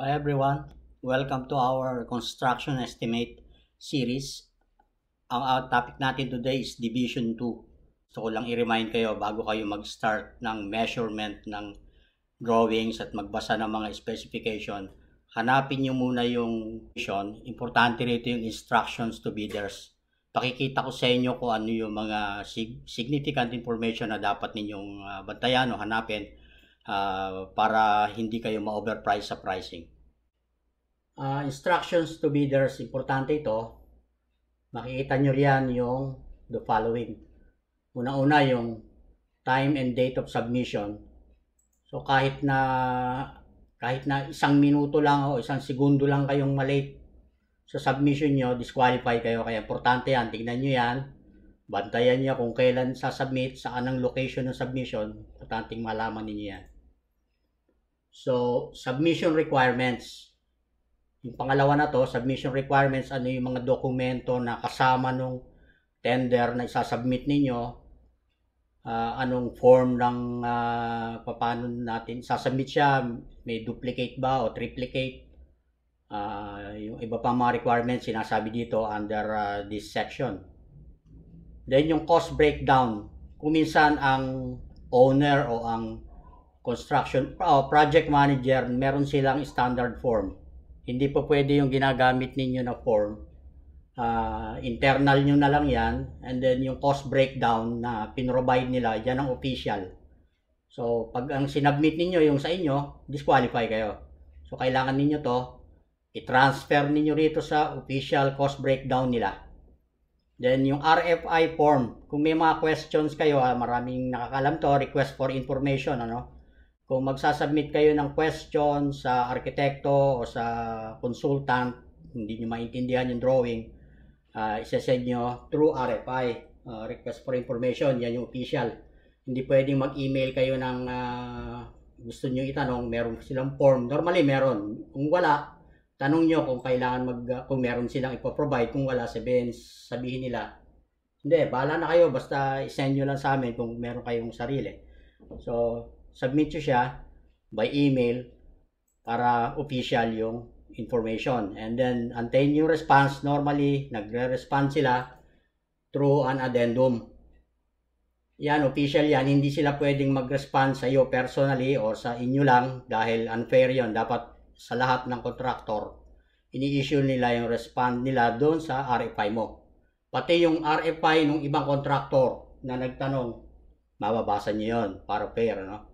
Hi everyone, welcome to our construction estimate series. Ang out topic natin today is division 2. Gusto ko lang i-remind kayo bago kayo mag-start ng measurement ng drawings at magbasa ng mga specification, hanapin niyo muna yung vision. Importante rito yung instructions to bidders. Pakikita ko sa inyo kung ano yung mga significant information na dapat ninyong ah, bantayan o hanapin uh, para hindi kayo ma-overprice sa pricing. Uh, instructions to bidders, importante ito. Makikita nyo riyan yung the following. Una-una yung time and date of submission. So kahit na kahit na isang minuto lang o isang segundo lang kayong malate sa submission nyo, disqualify kayo. Kaya importante yan. Tingnan nyo yan. Bantayan nyo kung kailan sa submit, saan ang location ng submission. Importante malaman ninyo yan. So, submission requirements. Yung pangalawa na to, submission requirements, ano yung mga dokumento na kasama nung tender na isasubmit ninyo, uh, anong form ng uh, ah, paano natin sasubmit siya, may duplicate ba o triplicate, uh, yung iba pang mga requirements sinasabi dito under uh, this section. Then yung cost breakdown, kung minsan ang owner o ang construction uh, project manager, meron silang standard form. Hindi po pwede yung ginagamit ninyo na form. Uh, internal nyo na lang yan. And then yung cost breakdown na pinrovide nila, yan ang official. So, pag ang sinubmit ninyo yung sa inyo, disqualify kayo. So, kailangan ninyo to i-transfer ninyo rito sa official cost breakdown nila. Then yung RFI form, kung may mga questions kayo, ah, maraming nakakalam to, request for information, ano? Kung magsasubmit kayo ng question sa arkitekto o sa consultant, hindi nyo maintindihan yung drawing, uh, ah, isa-send nyo through RFI, uh, ah, request for information, yan yung official. Hindi pwedeng mag-email kayo ng uh, gusto nyo itanong, meron silang form. Normally meron. Kung wala, tanong nyo kung kailangan mag, uh, kung meron silang ipoprovide. Kung wala, sabihin, sabihin nila, hindi, bahala na kayo. Basta isend nyo lang sa amin kung meron kayong sarili. So, submit nyo siya by email para official yung information. And then, antayin yung response. Normally, nagre-respond sila through an addendum. Yan, official yan. Hindi sila pwedeng mag-respond sa iyo personally or sa inyo lang dahil unfair yon Dapat sa lahat ng contractor, ini-issue nila yung respond nila doon sa RFI mo. Pati yung RFI ng ibang contractor na nagtanong, mababasa niyo yon para fair, no?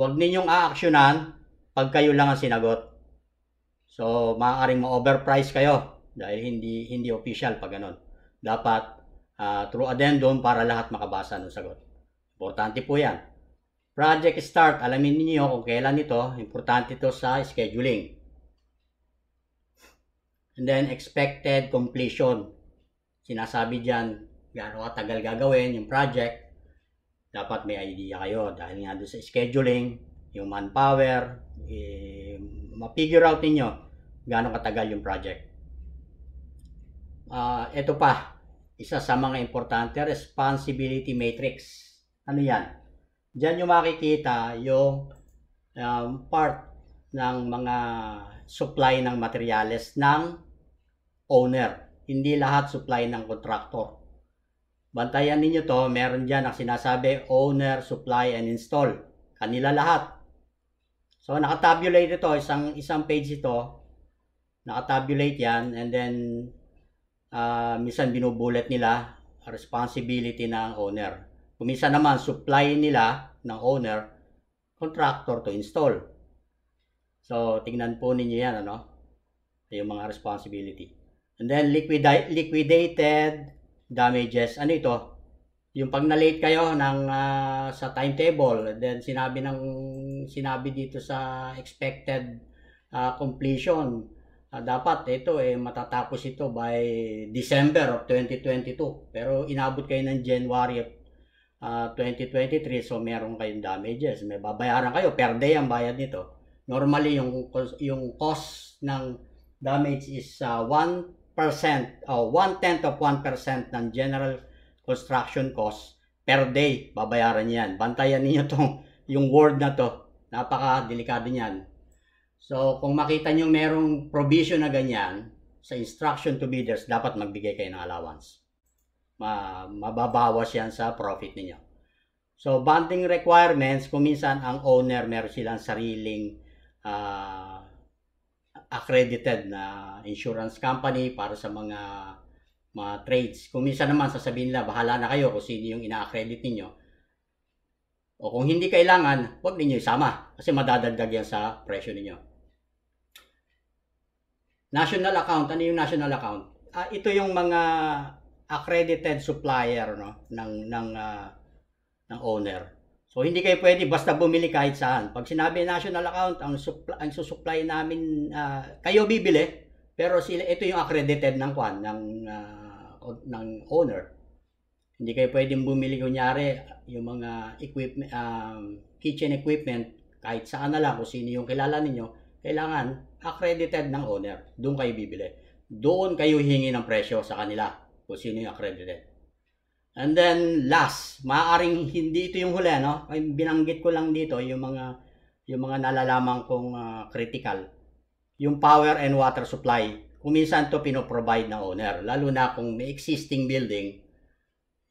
huwag ninyong aaksyonan pag kayo lang ang sinagot. So, maaaring ma-overprice kayo dahil hindi hindi official pag ganun. Dapat uh, through addendum para lahat makabasa ng sagot. Importante po yan. Project start, alamin niyo kung kailan ito. Importante ito sa scheduling. And then, expected completion. Sinasabi dyan, gaano katagal gagawin yung project dapat may idea kayo dahil nga doon sa scheduling, yung manpower, eh, ma-figure out ninyo gaano katagal yung project. Uh, ah, ito pa, isa sa mga importante, responsibility matrix. Ano yan? Diyan yung makikita yung um, part ng mga supply ng materials ng owner. Hindi lahat supply ng contractor Bantayan ninyo to, meron dyan ang sinasabi owner, supply, and install. Kanila lahat. So, nakatabulate ito, isang, isang page ito. Nakatabulate yan, and then, uh, minsan binubulet nila responsibility ng owner. Kuminsan naman, supply nila ng owner, contractor to install. So, tingnan po ninyo yan, ano? Yung mga responsibility. And then, liquidi liquidated, damages. Ano ito? Yung pag na-late kayo ng uh, sa timetable, then sinabi ng sinabi dito sa expected uh, completion, uh, dapat ito eh matatapos ito by December of 2022. Pero inabot kayo ng January of uh, 2023 so meron kayong damages. May babayaran kayo per day ang bayad nito. Normally yung yung cost ng damage is uh, 1 percent o oh, one-tenth of 1% ng general construction cost per day, babayaran niyan. yan. Bantayan niyo tong yung word na to. Napaka-delikado niyan. So, kung makita niyo merong provision na ganyan, sa instruction to bidders, dapat magbigay kayo ng allowance. Ma mababawas yan sa profit ninyo. So, bonding requirements, kung minsan ang owner meron silang sariling uh, accredited na insurance company para sa mga mga trades. Kung minsan naman sasabihin nila, bahala na kayo kung sino yung ina-accredit ninyo. O kung hindi kailangan, huwag ninyo isama kasi madadagdag yan sa presyo ninyo. National account, ano yung national account? Uh, ito yung mga accredited supplier no ng ng uh, ng owner. So hindi kayo pwede basta bumili kahit saan. Pag sinabi national account, ang supply, ang susupply namin uh, kayo bibili, pero sila ito yung accredited ng kwan ng uh, ng owner. Hindi kayo pwedeng bumili kunyari yung mga equipment um, kitchen equipment kahit saan na lang kung sino yung kilala ninyo, kailangan accredited ng owner. Doon kayo bibili. Doon kayo hingi ng presyo sa kanila kung sino yung accredited. And then last, maaaring hindi ito yung huli, no? Ay, binanggit ko lang dito yung mga yung mga nalalaman kong uh, critical. Yung power and water supply, kuminsan to pino-provide na owner. Lalo na kung may existing building,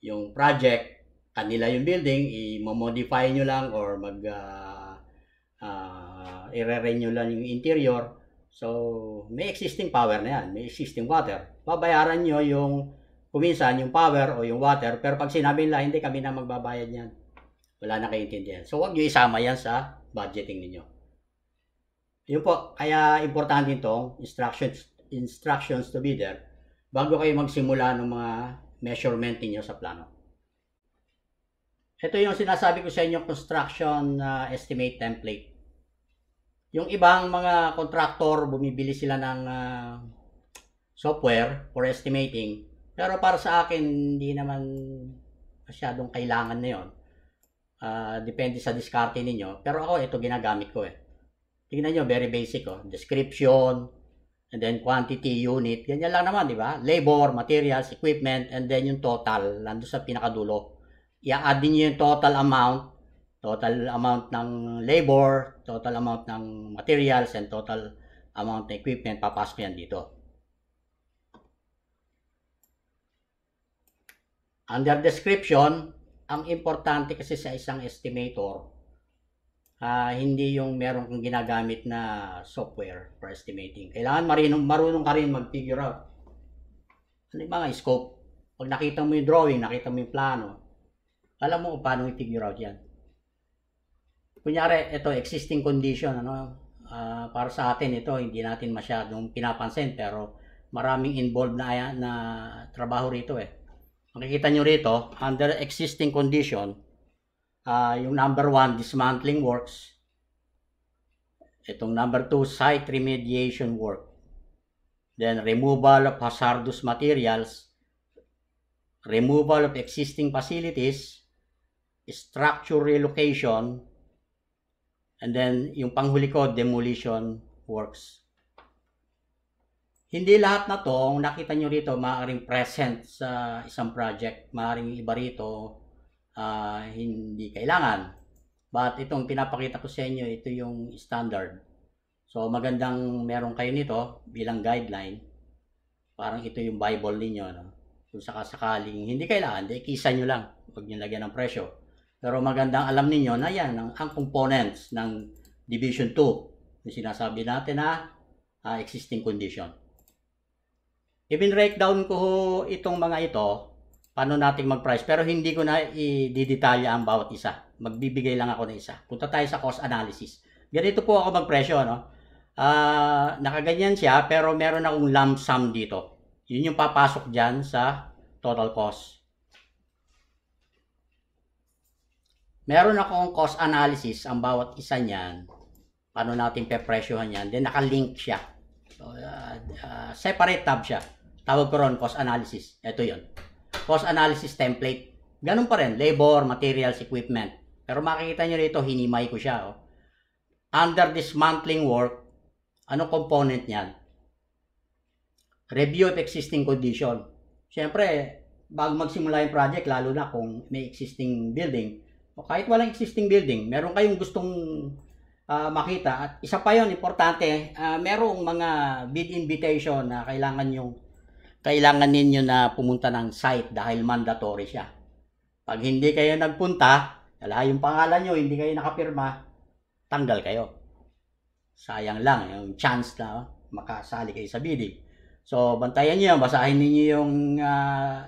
yung project, kanila yung building, i-modify nyo lang or mag uh, ah, uh, ah, i-renew lang yung interior. So, may existing power na yan, may existing water. Babayaran nyo yung kuminsan yung power o yung water, pero pag sinabi nila, hindi kami na magbabayad yan. Wala na kayo intindihan. So, huwag nyo isama yan sa budgeting ninyo. Yun po, kaya importante itong instructions, instructions to be there bago kayo magsimula ng mga measurement niyo sa plano. Ito yung sinasabi ko sa inyo construction uh, estimate template. Yung ibang mga contractor, bumibili sila ng uh, software for estimating. Pero para sa akin, hindi naman masyadong kailangan na yun. Uh, depende sa diskarte ninyo. Pero ako, ito ginagamit ko eh. Tingnan nyo, very basic oh. Description, and then quantity, unit. Ganyan lang naman, di ba? Labor, materials, equipment, and then yung total. Nandun sa pinakadulo. I-add din yung total amount. Total amount ng labor, total amount ng materials, and total amount ng equipment. Papasok yan dito. Under description, ang importante kasi sa isang estimator, uh, hindi yung meron kang ginagamit na software for estimating. Kailangan marunong, marunong ka rin mag-figure out. Ano yung mga scope? Pag nakita mo yung drawing, nakita mo yung plano, alam mo paano i-figure out yan. Kunyari, ito, existing condition, ano, uh, para sa atin ito, hindi natin masyadong pinapansin, pero maraming involved na, na trabaho rito eh makikita nyo rito, under existing condition, uh, yung number 1, dismantling works. Itong number 2, site remediation work. Then, removal of hazardous materials. Removal of existing facilities. Structure relocation. And then, yung panghuli ko, demolition works. Hindi lahat na to, ang nakita nyo rito, maaaring present sa isang project. Maaaring iba rito, uh, hindi kailangan. But itong pinapakita ko sa inyo, ito yung standard. So magandang meron kayo nito bilang guideline. Parang ito yung Bible ninyo. No? Kung sakasakaling hindi kailangan, di kisa nyo lang. Huwag nyo lagyan ng presyo. Pero magandang alam ninyo na yan ang, ang components ng Division 2. Yung sinasabi natin na uh, existing condition. I-break down ko itong mga ito, paano natin mag-price. Pero hindi ko na i-detalya ang bawat isa. Magbibigay lang ako ng isa. Punta tayo sa cost analysis. Ganito po ako magpresyo, no? Uh, nakaganyan siya, pero meron akong lump sum dito. Yun yung papasok dyan sa total cost. Meron akong cost analysis ang bawat isa niyan. Paano natin pe-presyohan yan. Then nakalink siya. So, uh, uh, separate tab siya. Tawag ko ron, cost analysis. Ito yon Cost analysis template. Ganun pa rin, labor, materials, equipment. Pero makikita nyo rito, hinimay ko siya. Oh. Under dismantling work, ano component niyan? Review of existing condition. Siyempre, bago magsimula yung project, lalo na kung may existing building, o kahit walang existing building, meron kayong gustong uh, makita. At isa pa yon importante, uh, merong mga bid invitation na kailangan yung kailangan ninyo na pumunta ng site dahil mandatory siya. Pag hindi kayo nagpunta, wala yung pangalan nyo, hindi kayo nakapirma, tanggal kayo. Sayang lang yung chance na makasali kayo sa bidding. So, bantayan nyo Basahin ninyo yung, uh,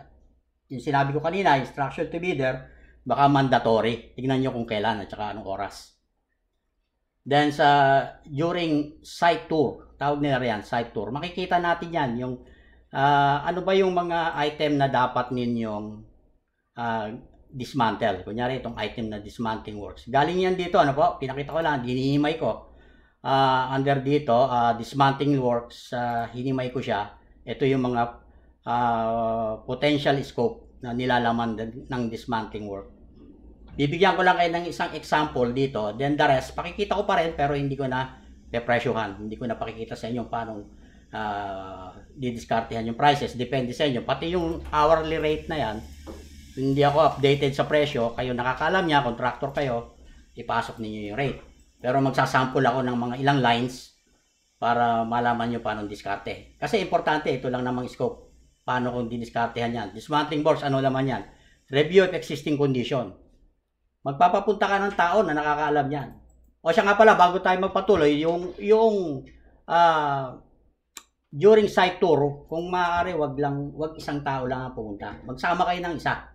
yung sinabi ko kanina, instruction to bidder, baka mandatory. Tignan nyo kung kailan at saka anong oras. Then, sa, during site tour, tawag nila riyan site tour, makikita natin yan, yung uh, ano ba yung mga item na dapat ninyong uh, dismantle? Kunyari, itong item na dismantling works. Galing yan dito, ano po? Pinakita ko lang, hinihimay ko. Uh, under dito, uh, dismantling works, uh, hinimay ko siya. Ito yung mga uh, potential scope na nilalaman ng dismantling work. Bibigyan ko lang kayo ng isang example dito. Then the rest, pakikita ko pa rin pero hindi ko na depresyuhan. Hindi ko na pakikita sa inyo paano uh, didiskartehan yung prices. Depende sa inyo. Pati yung hourly rate na yan, hindi ako updated sa presyo. Kayo nakakalam niya, contractor kayo, ipasok ninyo yung rate. Pero magsasample ako ng mga ilang lines para malaman nyo paano diskarte. Kasi importante, ito lang namang scope. Paano kung didiskartehan yan. Dismantling boards, ano naman yan? Review of existing condition. Magpapapunta ka ng tao na nakakaalam yan. O siya nga pala, bago tayo magpatuloy, yung, yung uh, during site tour, kung maaari, wag lang, wag isang tao lang ang pumunta. Magsama kayo ng isa.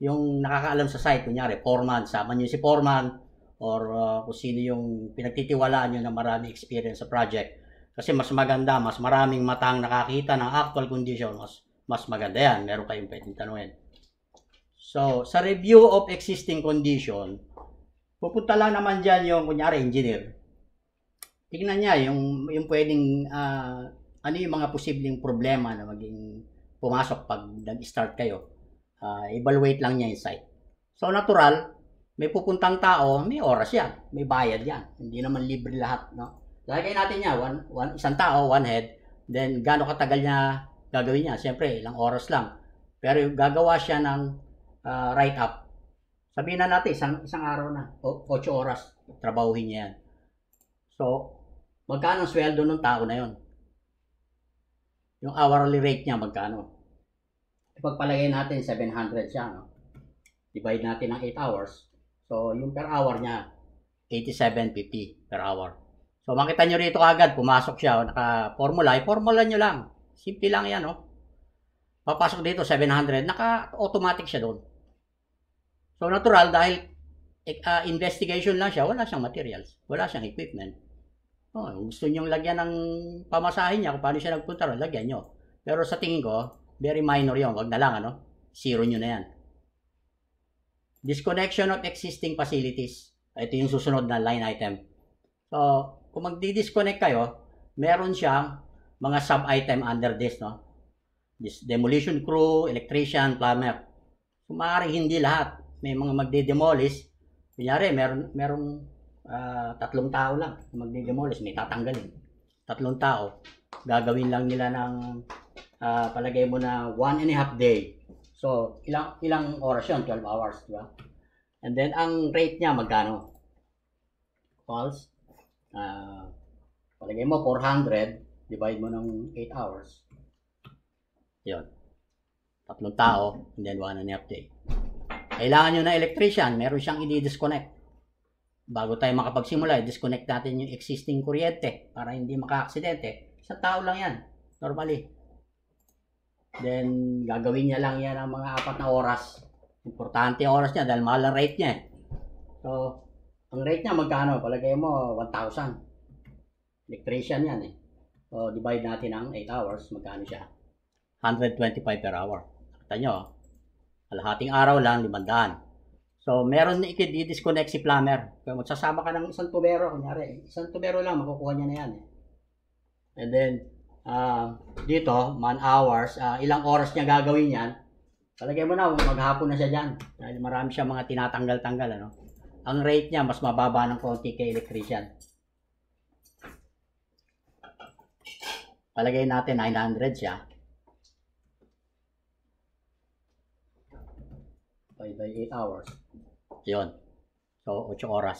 Yung nakakaalam sa site, kunyari, foreman, sama nyo si foreman, or uh, kung sino yung pinagtitiwalaan nyo na marami experience sa project. Kasi mas maganda, mas maraming matang nakakita ng actual condition, mas, mas maganda yan. Meron kayong pwedeng tanungin. So, sa review of existing condition, pupunta lang naman dyan yung, kunyari, engineer. Tingnan niya yung, yung pwedeng uh, ano yung mga posibleng problema na maging pumasok pag nag-start kayo. Uh, evaluate lang niya yung site. So natural, may pupuntang tao, may oras yan, may bayad yan. Hindi naman libre lahat, no? Lagay natin niya, one, one, isang tao, one head, then gaano katagal niya gagawin niya? Siyempre, ilang oras lang. Pero yung gagawa siya ng uh, write-up, sabihin na natin, isang, isang araw na, 8 oras, trabahuhin niya yan. So, magkano sweldo ng tao na yon? Yung hourly rate niya magkano? Ipagpalagay natin 700 siya, no? Divide natin ng 8 hours. So, yung per hour niya 87.50 per hour. So, makita niyo rito agad, pumasok siya, oh, naka-formula. I-formula niyo lang. Simple lang yan, no? Oh. Papasok dito, 700. Naka-automatic siya doon. So, natural, dahil uh, investigation lang siya, wala siyang materials, wala siyang equipment. Oh, gusto niyong lagyan ng pamasahin niya kung paano siya nagpunta ron, lagyan niyo. Pero sa tingin ko, very minor yon Wag na lang, ano? Zero niyo na yan. Disconnection of existing facilities. Ito yung susunod na line item. So, kung magdi-disconnect kayo, meron siyang mga sub-item under this, no? This demolition crew, electrician, plumber. So, maaaring hindi lahat. May mga magde-demolish. Kunyari, meron, merong uh, tatlong tao lang magdi-demolish, may tatanggalin. Tatlong tao, gagawin lang nila ng uh, palagay mo na one and a half day. So, ilang ilang oras yun? 12 hours, di ba? And then, ang rate niya, magkano? Pulse? Uh, ah, palagay mo, 400. Divide mo ng 8 hours. Yun. Tatlong tao, and then one and a half day. Kailangan nyo na electrician, meron siyang i-disconnect bago tayo makapagsimula, disconnect natin yung existing kuryente para hindi makaaksidente. Sa tao lang yan, normally. Then, gagawin niya lang yan ng mga apat na oras. Importante yung oras niya dahil mahal ang rate niya. Eh. So, ang rate niya magkano? Palagay mo, 1,000. Electrician yan eh. So, divide natin ang 8 hours, magkano siya? 125 per hour. Nakita nyo, oh. kalahating araw lang, 500. So, meron na i-disconnect si plumber. Kaya magsasama ka ng isang tubero. Kunyari, isang tubero lang, makukuha niya na yan. Eh. And then, uh, dito, man hours, uh, ilang oras niya gagawin yan. Palagay mo na, maghapon na siya dyan. Dahil marami siya mga tinatanggal-tanggal. Ano? Ang rate niya, mas mababa ng konti kay electrician. Palagay natin 900 siya. 5 by 8 hours. Yun. So, 8 oras.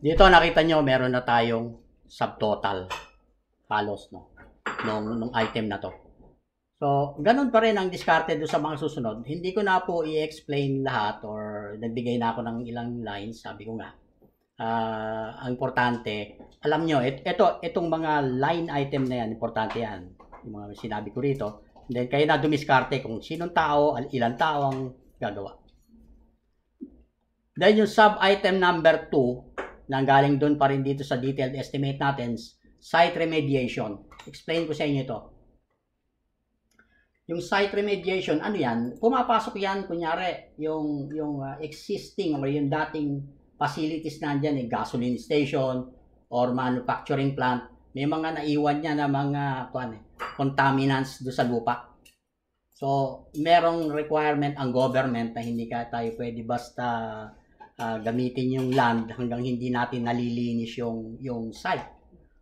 Dito nakita nyo, meron na tayong subtotal Palos, no? Nung, nung item na to. So, ganun pa rin ang diskarte do sa mga susunod. Hindi ko na po i-explain lahat or nagbigay na ako ng ilang lines, sabi ko nga. Uh, ang importante, alam nyo, et, eto, itong mga line item na yan, importante yan. Yung mga sinabi ko rito. And then, kayo na dumiskarte kung sinong tao, ilang tao ang gagawa. Then yung sub-item number 2, galing doon pa rin dito sa detailed estimate natin, site remediation. Explain ko sa inyo ito. Yung site remediation, ano yan? Pumapasok yan, kunyari, yung, yung uh, existing or yung dating facilities nandyan, eh, gasoline station or manufacturing plant. May mga naiwan niya na mga kuan, eh, contaminants do sa lupa. So, merong requirement ang government na hindi ka tayo pwede basta uh, gamitin yung land hanggang hindi natin nalilinis yung, yung site.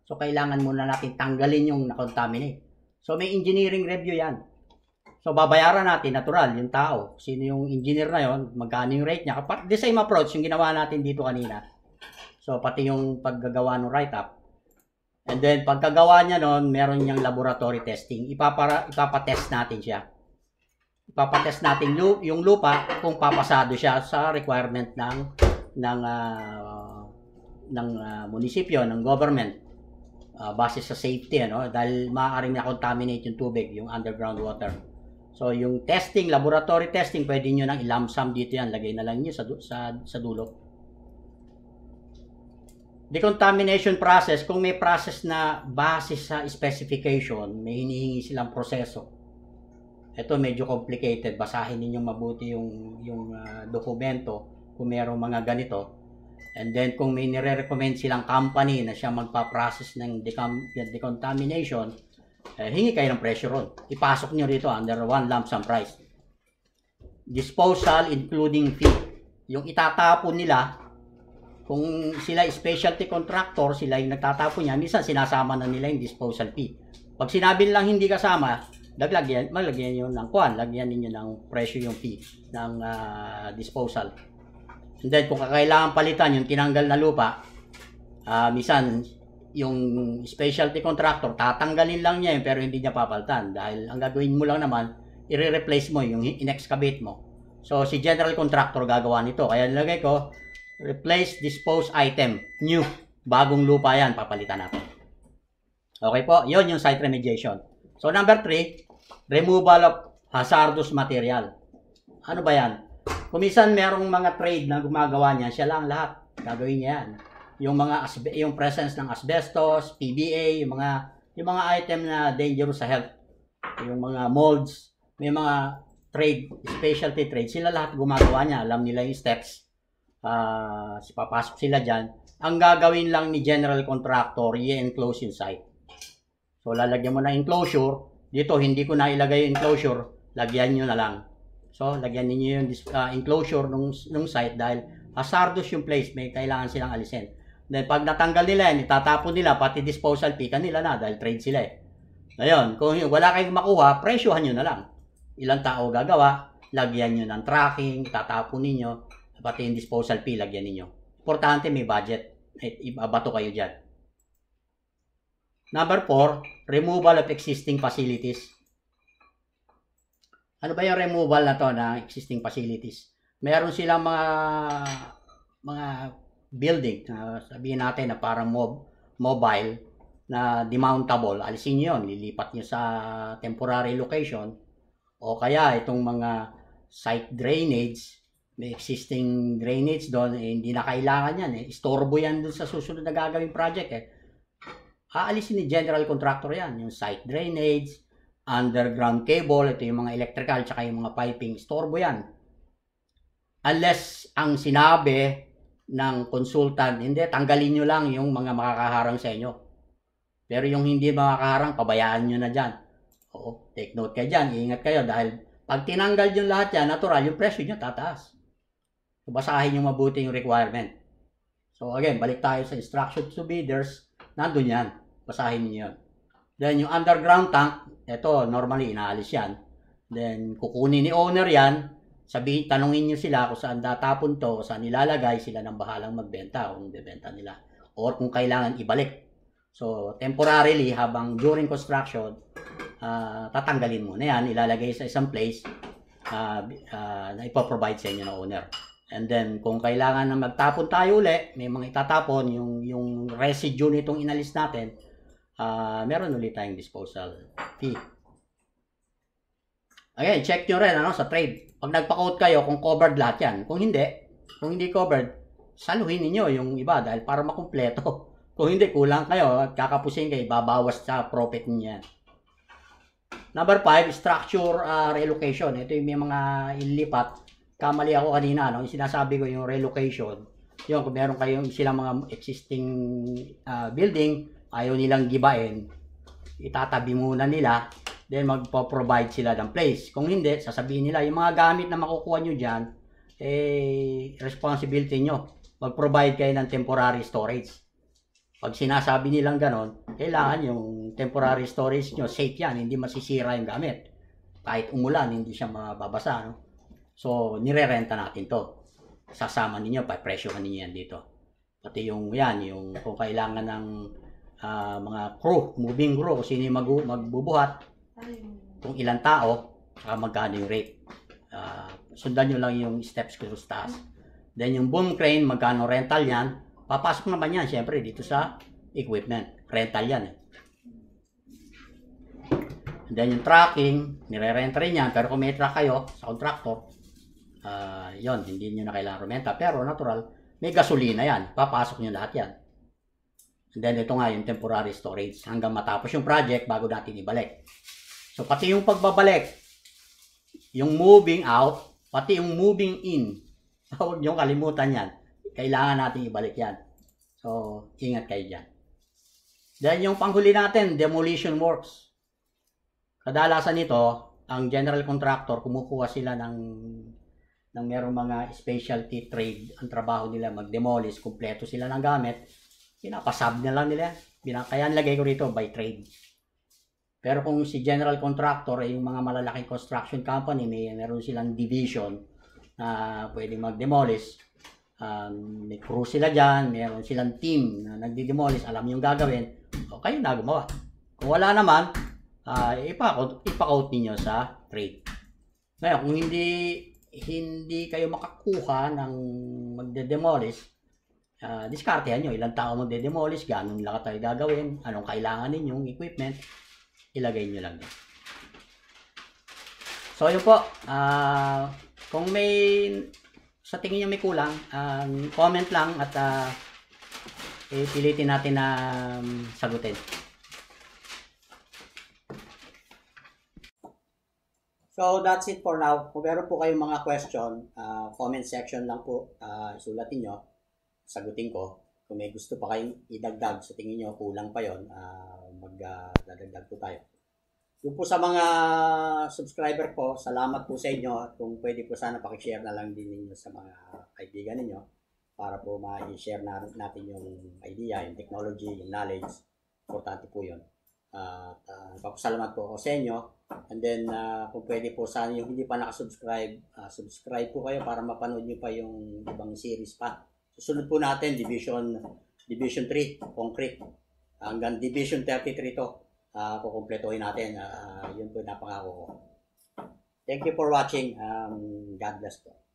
So, kailangan muna natin tanggalin yung na-contaminate. So, may engineering review yan. So, babayaran natin, natural, yung tao. Sino yung engineer na yon magkano yung rate niya. Kapag the same approach, yung ginawa natin dito kanina. So, pati yung paggagawa ng write-up. And then, pagkagawa niya noon, meron niyang laboratory testing. Ipapara, ipapa-test natin siya papatest natin yung lupa kung papasado siya sa requirement ng ng uh, ng uh, munisipyo, ng government uh, base sa safety ano dahil maaaring na-contaminate yung tubig, yung underground water. So yung testing, laboratory testing, pwede niyo nang ilamsam dito yan, lagay na lang niyo sa sa sa dulo decontamination process, kung may process na base sa specification, may hinihingi silang proseso ito medyo complicated. Basahin ninyo mabuti yung, yung uh, dokumento kung merong mga ganito. And then kung may nire-recommend silang company na siya magpa-process ng decontamination, eh, hingi kayo ng pressure ron. Ipasok nyo rito under one lump sum price. Disposal including fee. Yung itatapon nila, kung sila specialty contractor, sila yung nagtatapon niya, minsan sinasama na nila yung disposal fee. Pag sinabi lang hindi kasama, naglagyan, maglagyan niyo ng kwan, lagyan niyo ng presyo yung fee ng uh, disposal. And then kung kakailangan palitan yung tinanggal na lupa, uh, ah, misan yung specialty contractor, tatanggalin lang niya yun pero hindi niya papaltan dahil ang gagawin mo lang naman, i-replace mo yung in-excavate mo. So si general contractor gagawa nito. Kaya nilagay ko, replace dispose item, new, bagong lupa yan, papalitan natin. Okay po, yon yung site remediation. So number 3, removal of hazardous material. Ano ba yan? Kumisan merong mga trade na gumagawa niya, siya lang lahat. Gagawin niya yan. Yung mga yung presence ng asbestos, PBA, yung mga yung mga item na dangerous sa health. Yung mga molds, may mga trade, specialty trade, sila lahat gumagawa niya. Alam nila yung steps. Uh, papasok sila dyan. Ang gagawin lang ni general contractor, i-enclose yung site. So, lalagyan mo na enclosure, dito, hindi ko na ilagay yung enclosure. Lagyan nyo na lang. So, lagyan niyo yung uh, enclosure nung, nung site dahil hazardous yung place. May kailangan silang alisin. Then, pag natanggal nila yan, itatapon nila, pati disposal fee kanila na dahil trade sila eh. Ngayon, kung wala kayong makuha, presyohan nyo na lang. Ilang tao gagawa, lagyan nyo ng tracking, tatapon ninyo, pati yung disposal fee, lagyan ninyo. Importante may budget. Ibabato kayo dyan. Number 4, removal of existing facilities. Ano ba yung removal na to ng existing facilities? Meron silang mga mga building na sabihin natin na para mob, mobile na demountable. Alisin niyo 'yon, lilipat niyo sa temporary location o kaya itong mga site drainage may existing drainage doon, eh, hindi na kailangan yan. Eh. Istorbo yan doon sa susunod na gagawing project. Eh aalisin ni general contractor yan, yung site drainage, underground cable, ito yung mga electrical, tsaka yung mga piping, storbo yan. Unless ang sinabi ng consultant, hindi, tanggalin nyo lang yung mga makakaharang sa inyo. Pero yung hindi makakaharang, pabayaan nyo na dyan. Oo, take note kayo dyan, ingat kayo dahil pag tinanggal yung lahat yan, natural, yung presyo nyo tataas. So, basahin nyo mabuti yung requirement. So again, balik tayo sa instruction to bidders Nandun yan. Basahin niyo yun. Then, yung underground tank, ito, normally, inaalis yan. Then, kukunin ni owner yan. Sabihin, tanungin niyo sila kung saan datapon to, saan nilalagay sila nang bahalang magbenta kung bebenta nila. Or kung kailangan ibalik. So, temporarily, habang during construction, uh, tatanggalin mo na yan, ilalagay sa isang place uh, uh, na ipoprovide sa inyo ng owner. And then, kung kailangan na magtapon tayo uli, may mga itatapon, yung, yung residue nitong inalis natin, uh, meron ulit tayong disposal fee. Again, check nyo rin ano, sa trade. Pag nagpa-quote kayo, kung covered lahat yan. Kung hindi, kung hindi covered, saluhin niyo yung iba dahil para makumpleto. Kung hindi, kulang kayo at kakapusin kayo, babawas sa profit niya. Number 5, structure uh, relocation. Ito yung may mga ilipat kamali ako kanina, no? yung sinasabi ko yung relocation, yung kung meron kayong silang mga existing uh, building, ayaw nilang gibain, itatabi muna nila, then magpo-provide sila ng place. Kung hindi, sasabihin nila, yung mga gamit na makukuha nyo dyan, eh, responsibility nyo. Mag-provide kayo ng temporary storage. Pag sinasabi nilang ganon, kailangan yung temporary storage nyo, safe yan, hindi masisira yung gamit. Kahit umulan, hindi siya mababasa, no? So, nirerenta natin to. Sasama ninyo, papresyohan ninyo yan dito. Pati yung yan, yung kung kailangan ng uh, mga crew, moving crew, kung sino yung mag magbubuhat, kung ilang tao, saka magkano yung rate. Uh, sundan nyo lang yung steps ko sa taas. Then yung boom crane, magkano rental yan, papasok naman yan, syempre, dito sa equipment. Rental yan. Eh. And then yung tracking, nire-rent rin yan. Pero kung may truck kayo sa contractor, uh, ah, yon hindi niyo na kailangan rumenta. Pero natural, may gasolina yan. Papasok niyo lahat yan. And then ito nga yung temporary storage hanggang matapos yung project bago natin ibalik. So pati yung pagbabalik, yung moving out, pati yung moving in, huwag niyong kalimutan yan. Kailangan natin ibalik yan. So, ingat kayo dyan. Then yung panghuli natin, demolition works. Kadalasan nito, ang general contractor, kumukuha sila ng nang merong mga specialty trade, ang trabaho nila mag-demolish, kumpleto sila ng gamit, pinapasab na lang nila. Kaya nilagay ko rito by trade. Pero kung si general contractor ay eh, yung mga malalaki construction company, may meron silang division na uh, pwedeng mag-demolish. Um, may crew sila dyan, meron silang team na nagdi-demolish, alam yung gagawin. O kayo na gumawa. Kung wala naman, uh, ipa-out, ipa-out ninyo sa trade. Ngayon, kung hindi hindi kayo makakuha ng magde-demolish, uh, diskartehan nyo. Ilang tao magde-demolish, ganun lang tayo gagawin, anong kailangan ninyong equipment, ilagay nyo lang yun. So, yun po. Uh, kung may sa tingin nyo may kulang, uh, comment lang at uh, ah, ipilitin eh, natin na um, sagutin. So that's it for now. Kung meron po kayong mga question, uh, comment section lang po uh, ah, sulatin nyo. Sagutin ko. Kung may gusto pa kayong idagdag, sa so tingin nyo kulang pa yon, uh, ah, magdadagdag uh, po tayo. Yung po sa mga subscriber ko, salamat po sa inyo. kung pwede po sana pakishare na lang din ninyo sa mga kaibigan ninyo para po ma-share na natin yung idea, yung technology, yung knowledge. Importante po yun. At uh, papasalamat po ako sa inyo. And then, uh, kung pwede po sana yung hindi pa nakasubscribe, uh, subscribe po kayo para mapanood nyo pa yung ibang series pa. Susunod po natin, Division Division 3, Concrete. Hanggang Division 33 to, uh, kukumpletuhin natin. Uh, yun po napangako ko. Thank you for watching. Um, God bless po.